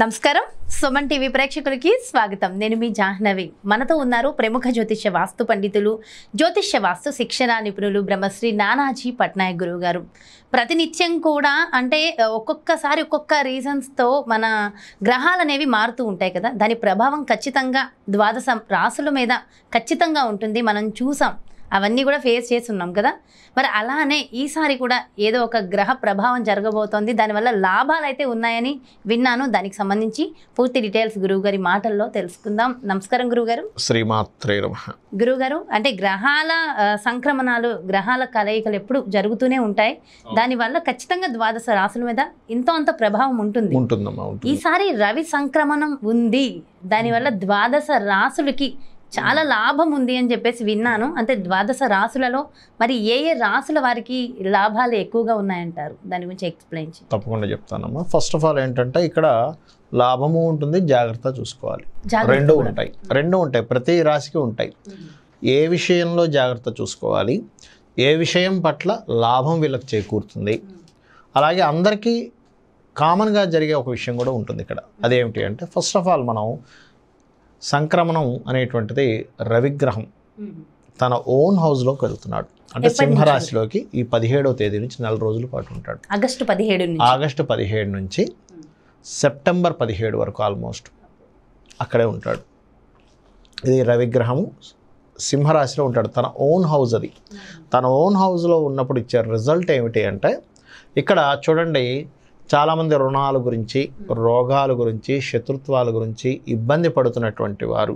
నమస్కారం సుమన్ టీవీ ప్రేక్షకులకి స్వాగతం నేను మీ జాహ్నవి మనతో ఉన్నారు ప్రముఖ జ్యోతిష్య వాస్తు పండితులు జ్యోతిష్య వాస్తు శిక్షణ నిపుణులు బ్రహ్మశ్రీ నానాజీ పట్నాయక్ గురువు గారు ప్రతినిత్యం కూడా అంటే ఒక్కొక్కసారి ఒక్కొక్క రీజన్స్తో మన గ్రహాలు అనేవి మారుతూ ఉంటాయి కదా దాని ప్రభావం ఖచ్చితంగా ద్వాదశ రాసుల మీద ఖచ్చితంగా ఉంటుంది మనం చూసాం అవన్నీ కూడా ఫేస్ చేస్తున్నాం కదా మరి అలానే ఈసారి కూడా ఏదో ఒక గ్రహ ప్రభావం జరగబోతోంది దానివల్ల లాభాలు అయితే ఉన్నాయని విన్నాను దానికి సంబంధించి పూర్తి డీటెయిల్స్ గురువుగారి మాటల్లో తెలుసుకుందాం నమస్కారం గురువుగారు శ్రీమాత్రే గురువుగారు అంటే గ్రహాల సంక్రమణాలు గ్రహాల కలయికలు ఎప్పుడు జరుగుతూనే ఉంటాయి దానివల్ల ఖచ్చితంగా ద్వాదశ రాశుల మీద ఇంతో అంత ప్రభావం ఉంటుంది ఈసారి రవి సంక్రమణం ఉంది దానివల్ల ద్వాదశ రాసులకి చాలా లాభం ఉంది అని చెప్పేసి విన్నాను అంటే ద్వాదశ రాసులలో మరి ఏ ఏ రాసుల వారికి లాభాలు ఎక్కువగా ఉన్నాయంటారు దాని గురించి ఎక్స్ప్లెయిన్ తప్పకుండా చెప్తానమ్మా ఫస్ట్ ఆఫ్ ఆల్ ఏంటంటే ఇక్కడ లాభము ఉంటుంది జాగ్రత్త చూసుకోవాలి రెండు ఉంటాయి రెండు ఉంటాయి ప్రతి రాశికి ఉంటాయి ఏ విషయంలో జాగ్రత్త చూసుకోవాలి ఏ విషయం పట్ల లాభం వీళ్ళకి చేకూరుతుంది అలాగే అందరికీ కామన్గా జరిగే ఒక విషయం కూడా ఉంటుంది ఇక్కడ అదేమిటి అంటే ఫస్ట్ ఆఫ్ ఆల్ మనం సంక్రమణం అనేటువంటిది రవిగ్రహం తన ఓన్ హౌస్లోకి వెళ్తున్నాడు అంటే సింహరాశిలోకి ఈ పదిహేడవ తేదీ నుంచి నెల రోజుల పాటు ఉంటాడు ఆగస్టు పదిహేడు ఆగస్టు పదిహేడు నుంచి సెప్టెంబర్ పదిహేడు వరకు ఆల్మోస్ట్ అక్కడే ఉంటాడు ఇది రవిగ్రహము సింహరాశిలో ఉంటాడు తన ఓన్ హౌస్ అది తన ఓన్ హౌస్లో ఉన్నప్పుడు ఇచ్చే రిజల్ట్ ఏమిటి అంటే ఇక్కడ చూడండి చాలామంది రుణాల గురించి రోగాల గురించి శత్రుత్వాల గురించి ఇబ్బంది పడుతున్నటువంటి వారు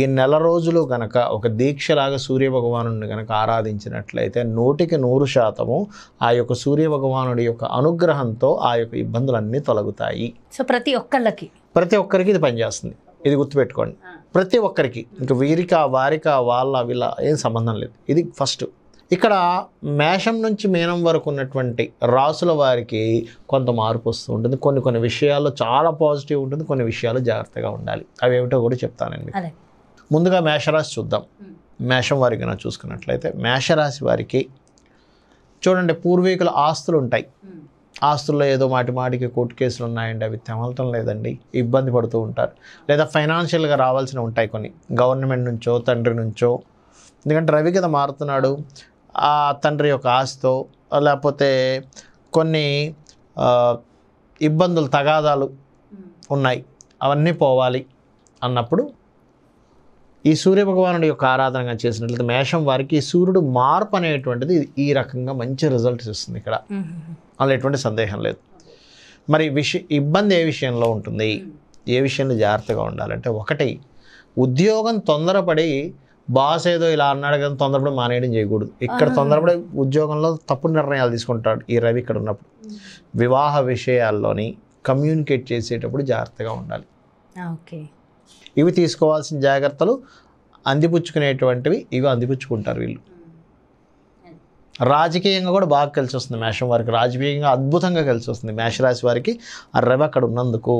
ఈ నెల రోజులు గనక ఒక దీక్షలాగా సూర్యభగవాను గనక ఆరాధించినట్లయితే నూటికి నూరు శాతము ఆ యొక్క సూర్యభగవానుడి యొక్క అనుగ్రహంతో ఆ యొక్క ఇబ్బందులన్నీ తొలగుతాయి సో ప్రతి ఒక్కళ్ళకి ప్రతి ఒక్కరికి ఇది పనిచేస్తుంది ఇది గుర్తుపెట్టుకోండి ప్రతి ఒక్కరికి ఇంకా వీరిక వారికా వాళ్ళ వీళ్ళ ఏం సంబంధం లేదు ఇది ఫస్ట్ ఇక్కడ మేషం నుంచి మీనం వరకు ఉన్నటువంటి రాసుల వారికి కొంత మార్పు వస్తూ ఉంటుంది కొన్ని కొన్ని విషయాల్లో చాలా పాజిటివ్ ఉంటుంది కొన్ని విషయాలు జాగ్రత్తగా ఉండాలి అవి ఏమిటో కూడా చెప్తానండి ముందుగా మేషరాశి చూద్దాం మేషం వారికి నా చూసుకున్నట్లయితే మేషరాశి వారికి చూడండి పూర్వీకుల ఆస్తులు ఉంటాయి ఆస్తుల్లో ఏదో మాటి మాటికి కోర్టు కేసులు ఉన్నాయండి అవి తెమలటం లేదండి ఇబ్బంది పడుతూ ఉంటారు లేదా ఫైనాన్షియల్గా రావాల్సిన ఉంటాయి కొన్ని గవర్నమెంట్ నుంచో తండ్రి నుంచో ఎందుకంటే రవి కదా మారుతున్నాడు ఆ తండ్రి యొక్క ఆస్తో లేకపోతే కొన్ని ఇబ్బందులు తగాదాలు hmm. ఉన్నాయి అవన్నీ పోవాలి అన్నప్పుడు ఈ సూర్యభగవానుడి యొక్క ఆరాధనగా చేసినట్లయితే మేషం వారికి సూర్యుడు మార్పు అనేటువంటిది ఈ రకంగా మంచి రిజల్ట్స్ ఇస్తుంది ఇక్కడ hmm. అందులో ఎటువంటి సందేహం లేదు మరి విష ఇబ్బంది ఏ విషయంలో ఉంటుంది hmm. ఏ విషయంలో జాగ్రత్తగా ఉండాలంటే ఒకటి ఉద్యోగం తొందరపడి బాస్ ఏదో ఇలా అన్నాడు కదా తొందరపడి మానేయడం చేయకూడదు ఇక్కడ తొందరపడి ఉద్యోగంలో తప్పు నిర్ణయాలు తీసుకుంటాడు ఈ రవి ఇక్కడ ఉన్నప్పుడు వివాహ విషయాల్లోని కమ్యూనికేట్ చేసేటప్పుడు జాగ్రత్తగా ఉండాలి ఓకే ఇవి తీసుకోవాల్సిన జాగ్రత్తలు అందిపుచ్చుకునేటువంటివి ఇవి అందిపుచ్చుకుంటారు వీళ్ళు రాజకీయంగా కూడా బాగా కలిసి వస్తుంది మేషం వారికి రాజకీయంగా అద్భుతంగా కలిసి వస్తుంది మేషరాశి వారికి ఆ రవి అక్కడ ఉన్నందుకు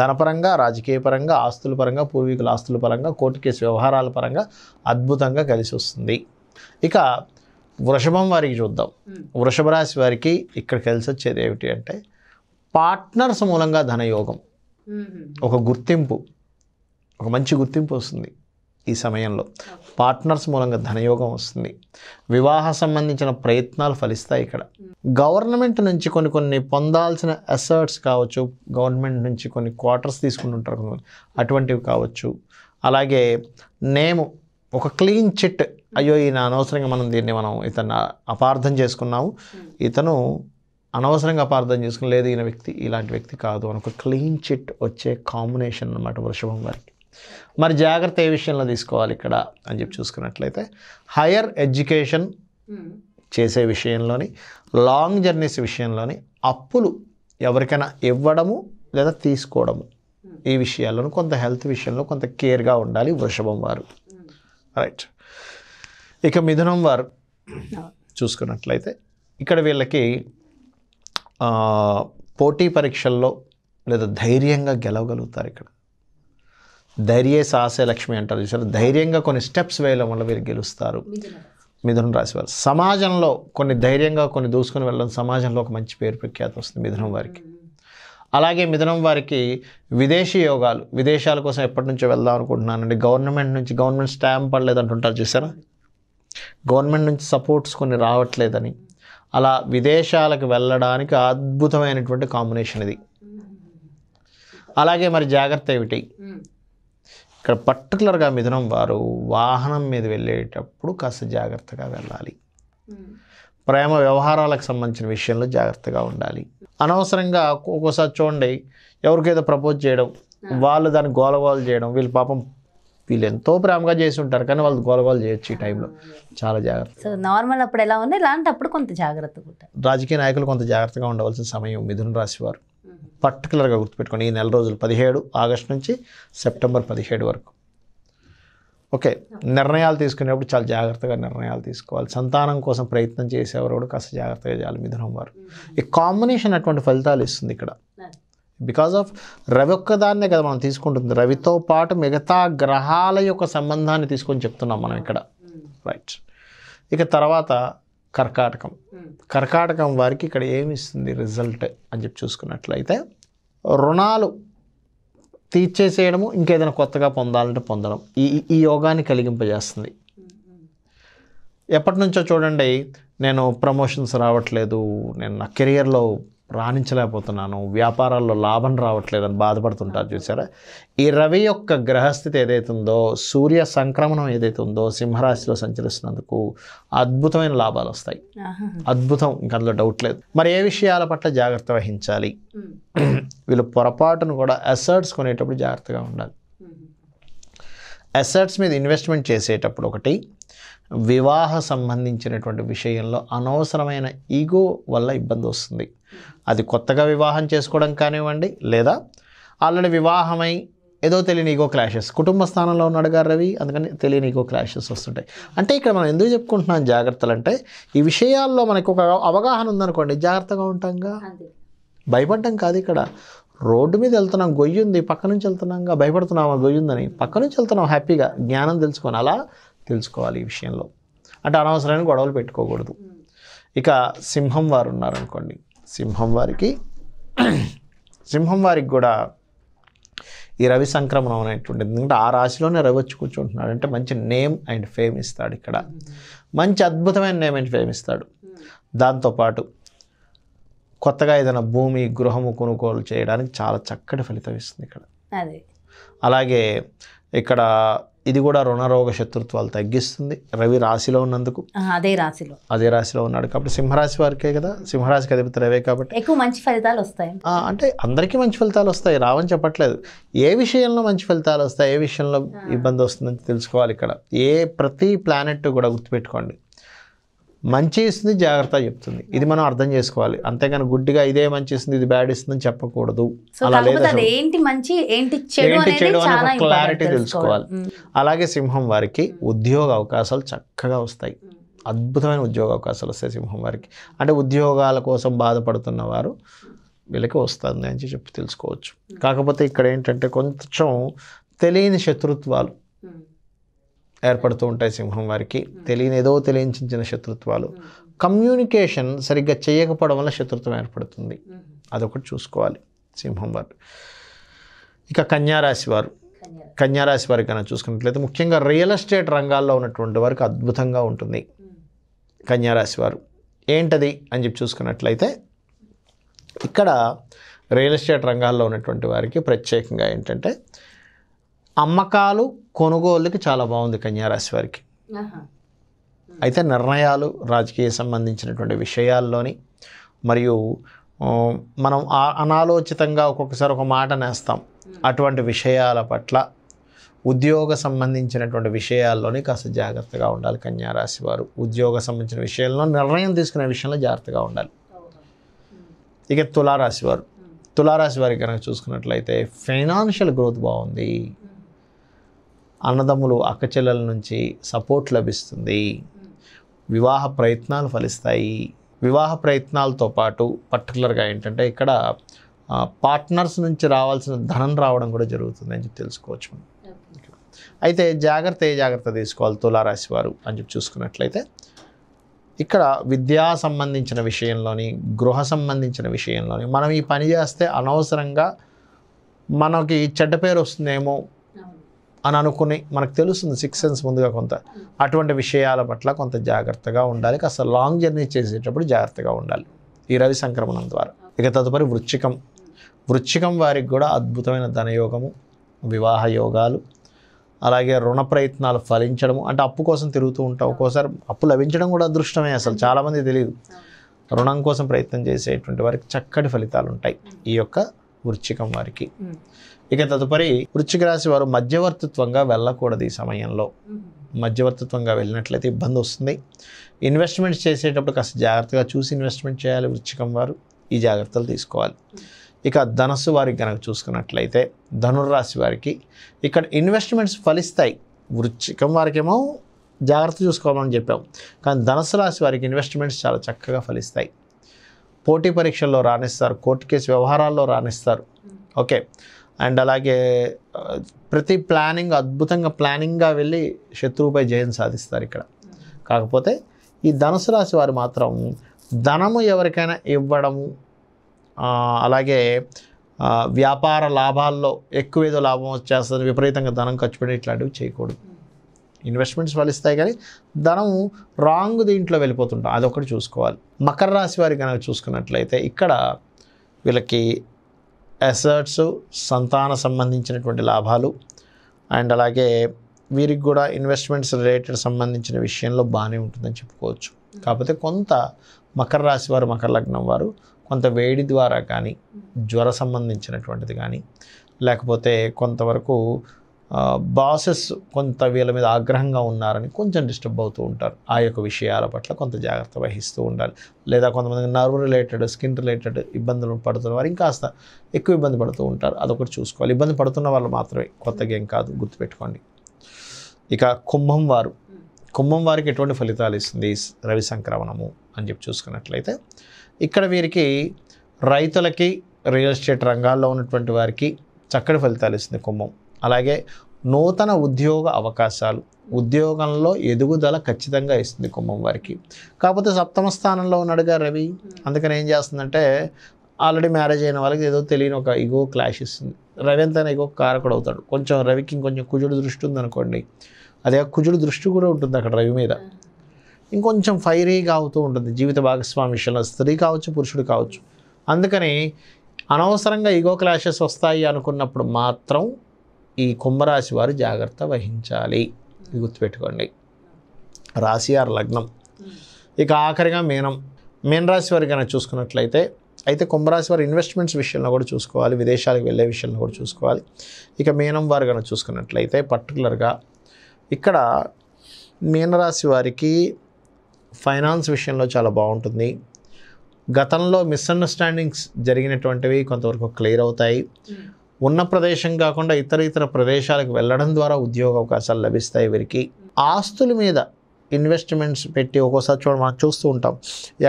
ధనపరంగా రాజకీయ పరంగా ఆస్తుల పరంగా పూర్వీకుల ఆస్తుల పరంగా కోర్టు కేసు వ్యవహారాల పరంగా అద్భుతంగా కలిసి వస్తుంది ఇక వృషభం వారికి చూద్దాం వృషభ రాశి వారికి ఇక్కడ కలిసి వచ్చేది ఏమిటి అంటే పార్ట్నర్స్ మూలంగా ధనయోగం ఒక గుర్తింపు ఒక మంచి గుర్తింపు వస్తుంది ఈ సమయంలో పార్ట్నర్స్ మూలంగా ధనయోగం వస్తుంది వివాహ సంబంధించిన ప్రయత్నాలు ఫలిస్తాయి ఇక్కడ గవర్నమెంట్ నుంచి కొన్ని కొన్ని పొందాల్సిన అసర్ట్స్ కావచ్చు గవర్నమెంట్ నుంచి కొన్ని క్వార్టర్స్ తీసుకుంటుంటారు కొంతమంది అటువంటివి కావచ్చు అలాగే నేము ఒక క్లీన్ చిట్ అయ్యో ఈయన అనవసరంగా మనం దీన్ని మనం ఇతను అపార్థం చేసుకున్నాము ఇతను అనవసరంగా అపార్థం చేసుకుని లేదు ఈయన వ్యక్తి ఇలాంటి వ్యక్తి కాదు అని ఒక క్లీన్ చిట్ వచ్చే కాంబినేషన్ అనమాట వృషభం వారికి మరి జాగ్రత్త ఏ విషయంలో తీసుకోవాలి ఇక్కడ అని చెప్పి చూసుకున్నట్లయితే హయ్యర్ ఎడ్యుకేషన్ చేసే విషయంలోని లాంగ్ జర్నీస్ విషయంలోని అప్పులు ఎవరికైనా ఇవ్వడము లేదా తీసుకోవడము ఈ విషయాల్లోనూ కొంత హెల్త్ విషయంలో కొంత కేర్గా ఉండాలి వృషభం వారు రైట్ ఇక మిథునం వారు చూసుకున్నట్లయితే ఇక్కడ వీళ్ళకి పోటీ పరీక్షల్లో లేదా ధైర్యంగా గెలవగలుగుతారు ఇక్కడ ధైర్య సాహసే లక్ష్మి అంటారు చూసారు ధైర్యంగా కొన్ని స్టెప్స్ వేయడం వల్ల వీరు గెలుస్తారు మిథునం రాశి వారు సమాజంలో కొన్ని ధైర్యంగా కొన్ని దూసుకొని వెళ్ళడం సమాజంలో ఒక మంచి పేరు ప్రఖ్యాతి వస్తుంది మిథునం వారికి అలాగే మిథునం వారికి విదేశీ యోగాలు విదేశాల కోసం ఎప్పటి నుంచో వెళ్దాం అనుకుంటున్నానండి గవర్నమెంట్ నుంచి గవర్నమెంట్ స్టాంప్ పడలేదు అంటుంటారు చూసారా గవర్నమెంట్ నుంచి సపోర్ట్స్ కొన్ని రావట్లేదని అలా విదేశాలకు వెళ్ళడానికి అద్భుతమైనటువంటి కాంబినేషన్ ఇది అలాగే మరి జాగ్రత్త ఏమిటి ఇక్కడ పర్టికులర్గా మిథునం వారు వాహనం మీద వెళ్ళేటప్పుడు కాస్త జాగ్రత్తగా వెళ్ళాలి ప్రేమ వ్యవహారాలకు సంబంధించిన విషయంలో జాగ్రత్తగా ఉండాలి అనవసరంగా ఒక్కోసారి చూడండి ఎవరికైతే ప్రపోజ్ చేయడం వాళ్ళు దాన్ని గోలగోలు చేయడం వీళ్ళు పాపం వీళ్ళు ఎంతో ప్రేమగా చేసి ఉంటారు కానీ వాళ్ళు గోలగోలు చేయొచ్చు ఈ టైంలో చాలా జాగ్రత్త సో నార్మల్ అప్పుడు ఎలా ఉంది ఇలాంటప్పుడు కొంత జాగ్రత్తగా రాజకీయ నాయకులు కొంత జాగ్రత్తగా ఉండవలసిన సమయం మిథున రాశి వారు పర్టికులర్గా గుర్తుపెట్టుకోండి ఈ నెల రోజులు పదిహేడు ఆగస్ట్ నుంచి సెప్టెంబర్ పదిహేడు వరకు ఓకే నిర్ణయాలు తీసుకునేప్పుడు చాలా జాగ్రత్తగా నిర్ణయాలు తీసుకోవాలి సంతానం కోసం ప్రయత్నం చేసేవారు కూడా కాస్త జాగ్రత్తగా చేయాలి మిథునం వారు ఈ కాంబినేషన్ అటువంటి ఫలితాలు ఇస్తుంది ఇక్కడ బికాస్ ఆఫ్ రవి ఒక్కదాన్నే కదా మనం తీసుకుంటుంది రవితో పాటు మిగతా గ్రహాల యొక్క సంబంధాన్ని తీసుకొని చెప్తున్నాం మనం ఇక్కడ రైట్ ఇక తర్వాత కర్కాటకం కర్కాటకం వారికి ఇక్కడ ఏమి ఇస్తుంది రిజల్ట్ అని చెప్పి చూసుకున్నట్లయితే రుణాలు తీర్చేసేయడము ఇంకేదైనా కొత్తగా పొందాలంటే పొందడం ఈ ఈ యోగాన్ని కలిగింపజేస్తుంది ఎప్పటి నుంచో చూడండి నేను ప్రమోషన్స్ రావట్లేదు నేను నా కెరియర్లో రాణించలేకపోతున్నాను వ్యాపారాల్లో లాభం రావట్లేదని బాధపడుతుంటారు చూసారా ఈ రవి యొక్క గ్రహస్థితి ఏదైతే ఉందో సూర్య సంక్రమణం ఏదైతే ఉందో సింహరాశిలో సంచరిస్తున్నందుకు అద్భుతమైన లాభాలు వస్తాయి అద్భుతం ఇంకా అందులో డౌట్ లేదు మరి ఏ విషయాల పట్ల జాగ్రత్త వహించాలి వీళ్ళు పొరపాటును కూడా అసర్ట్స్ కొనేటప్పుడు జాగ్రత్తగా ఉండాలి అసెట్స్ మీద ఇన్వెస్ట్మెంట్ చేసేటప్పుడు ఒకటి వివాహ సంబంధించినటువంటి విషయంలో అనవసరమైన ఈగో వల్ల ఇబ్బంది వస్తుంది అది కొత్తగా వివాహం చేసుకోవడం కానివ్వండి లేదా ఆల్రెడీ వివాహమై ఏదో తెలియని ఈగో క్లాషెస్ కుటుంబ స్థానంలో ఉన్నాడు గారు రవి అందుకని తెలియని ఈగో క్లాషెస్ వస్తుంటాయి అంటే ఇక్కడ మనం ఎందుకు చెప్పుకుంటున్నాం జాగ్రత్తలు అంటే ఈ విషయాల్లో మనకు ఒక అవగాహన ఉందనుకోండి జాగ్రత్తగా ఉంటాం భయపడ్డం కాదు ఇక్కడ రోడ్డు మీద వెళ్తున్నాం గొయ్యి ఉంది పక్క నుంచి వెళ్తున్నాంగా భయపడుతున్నాం ఆ గొయ్యి ఉందని పక్క నుంచి వెళ్తున్నాం హ్యాపీగా జ్ఞానం తెలుసుకొని అలా తెలుసుకోవాలి ఈ విషయంలో అంటే అనవసరమైన గొడవలు పెట్టుకోకూడదు ఇక సింహం వారు ఉన్నారనుకోండి సింహం వారికి సింహం వారికి కూడా ఈ రవి సంక్రమణం అనేటువంటిది ఎందుకంటే ఆ రాశిలోనే రవి వచ్చి కూర్చుంటున్నాడు అంటే మంచి నేమ్ అండ్ ఫేమ్ ఇస్తాడు ఇక్కడ మంచి అద్భుతమైన నేమ్ అండ్ ఫేమ్ ఇస్తాడు దాంతోపాటు కొత్తగా ఏదైనా భూమి గృహము కొనుగోలు చేయడానికి చాలా చక్కటి ఫలితం ఇస్తుంది ఇక్కడ అదే అలాగే ఇక్కడ ఇది కూడా రుణరోగ శత్రుత్వాలు తగ్గిస్తుంది రవి రాశిలో ఉన్నందుకు అదే రాశిలో అదే రాశిలో ఉన్నాడు కాబట్టి సింహరాశి వారికే కదా సింహరాశికి అధిపతి రవే కాబట్టి ఎక్కువ మంచి ఫలితాలు వస్తాయి అంటే అందరికీ మంచి ఫలితాలు వస్తాయి రావని చెప్పట్లేదు ఏ విషయంలో మంచి ఫలితాలు వస్తాయి ఏ విషయంలో ఇబ్బంది వస్తుందని తెలుసుకోవాలి ఇక్కడ ఏ ప్రతి ప్లానెట్ కూడా గుర్తుపెట్టుకోండి మంచి ఇస్తుంది జాగ్రత్త చెప్తుంది ఇది మనం అర్థం చేసుకోవాలి అంతేగాని గుడ్డిగా ఇదే మంచి ఇస్తుంది ఇది బ్యాడ్ ఇస్తుందని చెప్పకూడదు అలా లేదు ఏంటి ఏంటి చెడు అని ఒక క్లారిటీ తెలుసుకోవాలి అలాగే సింహం వారికి ఉద్యోగ అవకాశాలు చక్కగా వస్తాయి అద్భుతమైన ఉద్యోగ అవకాశాలు వస్తాయి సింహం వారికి అంటే ఉద్యోగాల కోసం బాధపడుతున్న వారు వీళ్ళకి వస్తుంది అని చెప్పి తెలుసుకోవచ్చు కాకపోతే ఇక్కడ ఏంటంటే కొంచెం తెలియని శత్రుత్వాలు ఏర్పడుతూ ఉంటాయి సింహం వారికి తెలియని ఏదో తెలియించిన శత్రుత్వాలు కమ్యూనికేషన్ సరిగ్గా చేయకపోవడం వల్ల శత్రుత్వం ఏర్పడుతుంది అదొకటి చూసుకోవాలి సింహం వారు ఇక కన్యారాశి వారు కన్యారాశి వారికి కన్నా చూసుకున్నట్లయితే ముఖ్యంగా రియల్ ఎస్టేట్ రంగాల్లో ఉన్నటువంటి వారికి అద్భుతంగా ఉంటుంది కన్యారాశి వారు ఏంటది అని చెప్పి చూసుకున్నట్లయితే ఇక్కడ రియల్ ఎస్టేట్ రంగాల్లో ఉన్నటువంటి వారికి ప్రత్యేకంగా ఏంటంటే అమ్మకాలు కొనుగోళ్ళకి చాలా బాగుంది కన్యారాశి వారికి అయితే నిర్ణయాలు రాజకీయ సంబంధించినటువంటి విషయాల్లోని మరియు మనం అనాలోచితంగా ఒక్కొక్కసారి ఒక మాట నేస్తాం అటువంటి విషయాల పట్ల ఉద్యోగ సంబంధించినటువంటి విషయాల్లోని కాస్త జాగ్రత్తగా ఉండాలి కన్యారాశి వారు ఉద్యోగ సంబంధించిన విషయంలో నిర్ణయం తీసుకునే విషయంలో జాగ్రత్తగా ఉండాలి ఇక తులారాశి వారు తులారాశి వారికి కనుక చూసుకున్నట్లయితే ఫైనాన్షియల్ గ్రోత్ బాగుంది అన్నదమ్ములు అక్కచెల్లెల నుంచి సపోర్ట్ లభిస్తుంది వివాహ ప్రయత్నాలు ఫలిస్తాయి వివాహ ప్రయత్నాలతో పాటు పర్టికులర్గా ఏంటంటే ఇక్కడ పార్ట్నర్స్ నుంచి రావాల్సిన ధనం రావడం కూడా జరుగుతుంది అని చెప్పి తెలుసుకోవచ్చు మనం అయితే జాగ్రత్త ఏ జాగ్రత్త తీసుకోవాలి తులారాశి వారు అని చెప్పి చూసుకున్నట్లయితే ఇక్కడ విద్యా సంబంధించిన విషయంలోని గృహ సంబంధించిన విషయంలోని మనం ఈ పని చేస్తే అనవసరంగా మనకి చెడ్డ పేరు వస్తుందేమో అని అనుకుని మనకు తెలుస్తుంది సిక్స్ సెన్స్ ముందుగా కొంత అటువంటి విషయాల పట్ల కొంత జాగ్రత్తగా ఉండాలి కాస్త లాంగ్ జర్నీ చేసేటప్పుడు జాగ్రత్తగా ఉండాలి ఈ రవి సంక్రమణం ద్వారా ఇక తదుపరి వృచ్చికం వృచ్చికం వారికి కూడా అద్భుతమైన ధనయోగము వివాహ యోగాలు అలాగే రుణ ప్రయత్నాలు ఫలించడము అంటే అప్పు కోసం తిరుగుతూ ఉంటాం ఒక్కోసారి అప్పు లభించడం కూడా అదృష్టమే అసలు చాలామంది తెలియదు రుణం కోసం ప్రయత్నం చేసేటువంటి వారికి చక్కటి ఫలితాలు ఉంటాయి ఈ యొక్క వృచ్చికం వారికి ఇక తదుపరి వృచ్చిక రాశి వారు మధ్యవర్తిత్వంగా వెళ్ళకూడదు ఈ సమయంలో మధ్యవర్తిత్వంగా వెళ్ళినట్లయితే ఇబ్బంది వస్తుంది ఇన్వెస్ట్మెంట్స్ చేసేటప్పుడు కాస్త జాగ్రత్తగా చూసి ఇన్వెస్ట్మెంట్ చేయాలి వృచ్చికం వారు ఈ జాగ్రత్తలు తీసుకోవాలి ఇక ధనస్సు వారికి కనుక చూసుకున్నట్లయితే ధనుర్రాశి వారికి ఇక్కడ ఇన్వెస్ట్మెంట్స్ ఫలిస్తాయి వృచ్చికం వారికేమో జాగ్రత్త చూసుకోవాలని చెప్పాం కానీ ధనస్సు రాశి వారికి ఇన్వెస్ట్మెంట్స్ చాలా చక్కగా ఫలిస్తాయి పోటీ పరీక్షల్లో రాణిస్తారు కోర్టు కేసు వ్యవహారాల్లో రాణిస్తారు ఓకే అండ్ అలాగే ప్రతి ప్లానింగ్ అద్భుతంగా ప్లానింగ్గా వెళ్ళి శత్రువుపై జయం సాధిస్తారు ఇక్కడ కాకపోతే ఈ ధనుసు రాశి వారు మాత్రం ధనము ఎవరికైనా ఇవ్వడము అలాగే వ్యాపార లాభాల్లో ఎక్కువ ఏదో లాభం వచ్చేస్తుంది విపరీతంగా ధనం ఖర్చు పెట్టి ఇట్లాంటివి చేయకూడదు ఇన్వెస్ట్మెంట్స్ ఫలిస్తాయి కానీ ధనం రాంగ్ దీంట్లో వెళ్ళిపోతుంటాం అదొకటి చూసుకోవాలి మకర రాశి వారి కనుక చూసుకున్నట్లయితే ఇక్కడ వీళ్ళకి అసర్ట్స్ సంతాన సంబంధించినటువంటి లాభాలు అండ్ అలాగే వీరికి కూడా ఇన్వెస్ట్మెంట్స్ రిలేటెడ్ సంబంధించిన విషయంలో బాగానే ఉంటుందని చెప్పుకోవచ్చు కాకపోతే కొంత మకర రాశి వారు మకర లగ్నం వారు కొంత వేడి ద్వారా కానీ జ్వర సంబంధించినటువంటిది కానీ లేకపోతే కొంతవరకు బాసెస్ కొంత వీళ్ళ మీద ఆగ్రహంగా ఉన్నారని కొంచెం డిస్టర్బ్ అవుతూ ఉంటారు ఆ యొక్క విషయాల పట్ల కొంత జాగ్రత్త వహిస్తూ ఉండాలి లేదా కొంతమంది నర్వ్ రిలేటెడ్ స్కిన్ రిలేటెడ్ ఇబ్బందులు పడుతున్న వారు ఇంకాస్త ఎక్కువ ఇబ్బంది పడుతూ ఉంటారు అదొకటి చూసుకోవాలి ఇబ్బంది పడుతున్న వాళ్ళు మాత్రమే కొత్తగా ఏం కాదు గుర్తుపెట్టుకోండి ఇక కుంభం వారు కుంభం వారికి ఎటువంటి ఫలితాలు ఇస్తుంది రవి సంక్రమణము అని చెప్పి చూసుకున్నట్లయితే ఇక్కడ వీరికి రైతులకి రియల్ ఎస్టేట్ రంగాల్లో ఉన్నటువంటి వారికి చక్కటి ఫలితాలు ఇస్తుంది కుంభం అలాగే నూతన ఉద్యోగ అవకాశాలు ఉద్యోగంలో ఎదుగుదల ఖచ్చితంగా ఇస్తుంది కుంభం వారికి కాకపోతే సప్తమ స్థానంలో ఉన్నాడుగా రవి అందుకని ఏం చేస్తుందంటే ఆల్రెడీ మ్యారేజ్ అయిన వాళ్ళకి ఏదో తెలియని ఒక ఇగో క్లాష్ ఇస్తుంది రవి అంతా ఇగో కారకుడు అవుతాడు కొంచెం రవికి ఇంకొంచెం కుజుడు దృష్టి ఉందనుకోండి అదే కుజుడు దృష్టి కూడా ఉంటుంది అక్కడ రవి మీద ఇంకొంచెం ఫైరీగా అవుతూ ఉంటుంది జీవిత భాగస్వామి విషయంలో స్త్రీ కావచ్చు పురుషుడు కావచ్చు అందుకని అనవసరంగా ఈగో క్లాషెస్ వస్తాయి అనుకున్నప్పుడు మాత్రం ఈ కుంభరాశి వారు జాగ్రత్త వహించాలి గుర్తుపెట్టుకోండి రాశి ఆరు లగ్నం ఇక ఆఖరిగా మీనం మీన రాశి వారు కనుక చూసుకున్నట్లయితే అయితే కుంభరాశి వారు ఇన్వెస్ట్మెంట్స్ విషయంలో కూడా చూసుకోవాలి విదేశాలకు వెళ్ళే విషయంలో కూడా చూసుకోవాలి ఇక మీనం వారు కనుక చూసుకున్నట్లయితే పర్టికులర్గా ఇక్కడ మీనరాశి వారికి ఫైనాన్స్ విషయంలో చాలా బాగుంటుంది గతంలో మిస్అండర్స్టాండింగ్స్ జరిగినటువంటివి కొంతవరకు క్లియర్ అవుతాయి ఉన్న ప్రదేశం కాకుండా ఇతర ఇతర ప్రదేశాలకు వెళ్ళడం ద్వారా ఉద్యోగ అవకాశాలు లభిస్తాయి వీరికి ఆస్తుల మీద ఇన్వెస్ట్మెంట్స్ పెట్టి ఒక్కోసారి చూడ మనం చూస్తూ ఉంటాం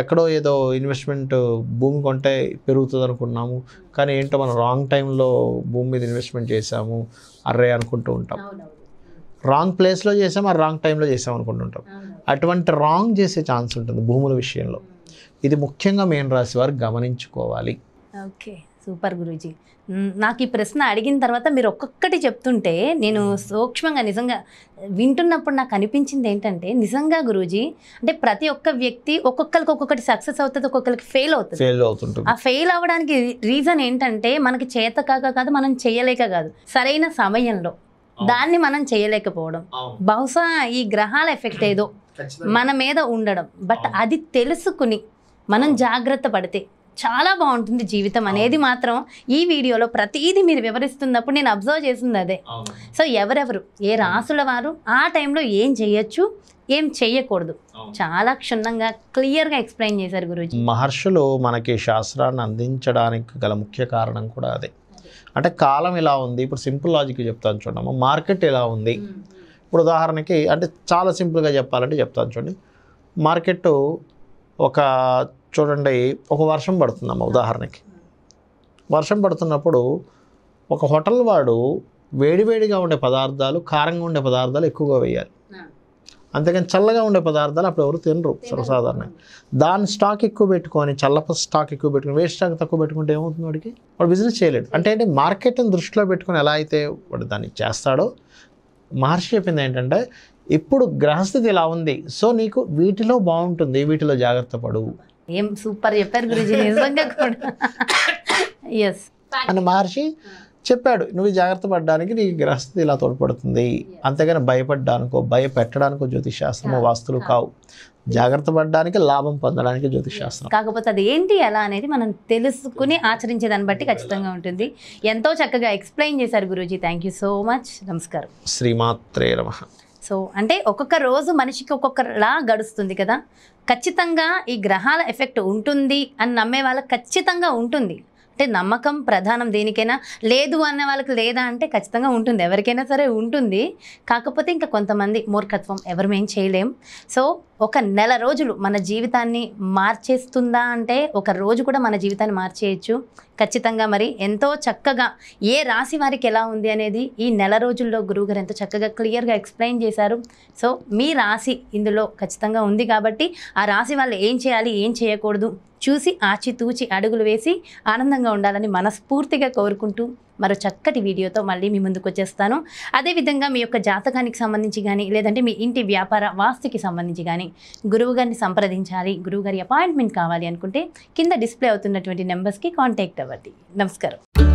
ఎక్కడో ఏదో ఇన్వెస్ట్మెంట్ భూమి కొంటే పెరుగుతుంది అనుకున్నాము కానీ ఏంటో మనం రాంగ్ టైంలో భూమి మీద ఇన్వెస్ట్మెంట్ చేసాము అర్రే అనుకుంటూ ఉంటాం రాంగ్ ప్లేస్లో చేసాం ఆ రాంగ్ టైంలో చేసాం అనుకుంటుంటాం అటువంటి రాంగ్ చేసే ఛాన్స్ ఉంటుంది భూముల విషయంలో ఇది ముఖ్యంగా మెయిన్ రాశి వారు గమనించుకోవాలి ఓకే సూపర్ గురూజీ నాకు ఈ ప్రశ్న అడిగిన తర్వాత మీరు ఒక్కొక్కటి చెప్తుంటే నేను సూక్ష్మంగా నిజంగా వింటున్నప్పుడు నాకు అనిపించింది ఏంటంటే నిజంగా గురూజీ అంటే ప్రతి ఒక్క వ్యక్తి ఒక్కొక్కరికి ఒక్కొక్కటి సక్సెస్ అవుతుంది ఒక్కొక్కరికి ఫెయిల్ అవుతుంది ఆ ఫెయిల్ అవ్వడానికి రీజన్ ఏంటంటే మనకి చేత కాక కాదు మనం చేయలేక కాదు సరైన సమయంలో దాన్ని మనం చేయలేకపోవడం బహుశా ఈ గ్రహాల ఎఫెక్ట్ ఏదో మన మీద ఉండడం బట్ అది తెలుసుకుని మనం జాగ్రత్త పడితే చాలా బాగుంటుంది జీవితం అనేది మాత్రం ఈ వీడియోలో ప్రతిదీ మీరు వివరిస్తున్నప్పుడు నేను అబ్జర్వ్ చేసింది అదే సో ఎవరెవరు ఏ రాసుల వారు ఆ టైంలో ఏం చేయొచ్చు ఏం చేయకూడదు చాలా క్షుణ్ణంగా క్లియర్గా ఎక్స్ప్లెయిన్ చేశారు గురుజీ మహర్షులు మనకి శాస్త్రాన్ని అందించడానికి గల ముఖ్య కారణం కూడా అదే అంటే కాలం ఇలా ఉంది ఇప్పుడు సింపుల్ లాజిక్ చెప్తాను చూడము మార్కెట్ ఇలా ఉంది ఇప్పుడు ఉదాహరణకి అంటే చాలా సింపుల్గా చెప్పాలంటే చెప్తాను చూడండి మార్కెట్ ఒక చూడండి ఒక వర్షం పడుతుందమ్మ ఉదాహరణకి వర్షం పడుతున్నప్పుడు ఒక హోటల్ వాడు వేడివేడిగా ఉండే పదార్థాలు కారంగా ఉండే పదార్థాలు ఎక్కువగా వేయాలి అంతేకాని చల్లగా ఉండే పదార్థాలు అప్పుడు ఎవరు తినరు సర్వసాధారణంగా దాని స్టాక్ ఎక్కువ పెట్టుకొని చల్లప స్టాక్ ఎక్కువ పెట్టుకుని వేస్ట్ స్టాక్ తక్కువ పెట్టుకుంటే ఏమవుతుంది వాడికి వాడు బిజినెస్ చేయలేడు అంటే అంటే మార్కెట్ని దృష్టిలో పెట్టుకొని ఎలా అయితే వాడు దాన్ని చేస్తాడో మహర్షి చెప్పింది ఏంటంటే ఇప్పుడు గ్రహస్థితి ఇలా ఉంది సో నీకు వీటిలో బాగుంటుంది వీటిలో జాగ్రత్త పడు ఏం సూపర్ చెప్పారు గురుజీ నిజంగా కూడా ఎస్ అని మహర్షి చెప్పాడు నువ్వు జాగ్రత్త పడడానికి నీ గ్రహస్థితి ఇలా తోడ్పడుతుంది అంతేగాని భయపడ్డానికో భయపెట్టడానికో జ్యోతిష్ శాస్త్రము వాస్తులు కావు జాగ్రత్త పడడానికి లాభం పొందడానికి జ్యోతిష్ శాస్త్రం కాకపోతే అది ఏంటి ఎలా అనేది మనం తెలుసుకుని ఆచరించే దాన్ని బట్టి ఖచ్చితంగా ఉంటుంది ఎంతో చక్కగా ఎక్స్ప్లెయిన్ చేశారు గురూజీ థ్యాంక్ యూ సో మచ్ నమస్కారం శ్రీమాత్రే నమ సో అంటే ఒక్కొక్క రోజు మనిషికి ఒక్కొక్కలా గడుస్తుంది కదా ఖచ్చితంగా ఈ గ్రహాల ఎఫెక్ట్ ఉంటుంది అని నమ్మే వాళ్ళకి ఖచ్చితంగా ఉంటుంది అంటే నమ్మకం ప్రధానం దేనికైనా లేదు అన్న వాళ్ళకి లేదా అంటే ఖచ్చితంగా ఉంటుంది ఎవరికైనా సరే ఉంటుంది కాకపోతే ఇంకా కొంతమంది మూర్ఖత్వం ఎవరు మేం చేయలేం సో ఒక నెల రోజులు మన జీవితాన్ని మార్చేస్తుందా అంటే ఒక రోజు కూడా మన జీవితాన్ని మార్చేయచ్చు ఖచ్చితంగా మరి ఎంతో చక్కగా ఏ రాశి వారికి ఎలా ఉంది అనేది ఈ నెల రోజుల్లో గురువుగారు ఎంతో చక్కగా క్లియర్గా ఎక్స్ప్లెయిన్ చేశారు సో మీ రాశి ఇందులో ఖచ్చితంగా ఉంది కాబట్టి ఆ రాశి వాళ్ళు ఏం చేయాలి ఏం చేయకూడదు చూసి ఆచితూచి అడుగులు వేసి ఆనందంగా ఉండాలని మనస్ఫూర్తిగా కోరుకుంటూ మరో చక్కటి వీడియోతో మళ్ళీ మీ ముందుకు వచ్చేస్తాను అదేవిధంగా మీ యొక్క జాతకానికి సంబంధించి కానీ లేదంటే మీ ఇంటి వ్యాపార వాస్తుకి సంబంధించి కానీ గురువుగారిని సంప్రదించాలి గారి అపాయింట్మెంట్ కావాలి అనుకుంటే కింద డిస్ప్లే అవుతున్నటువంటి నెంబర్స్కి కాంటాక్ట్ అవ్వండి నమస్కారం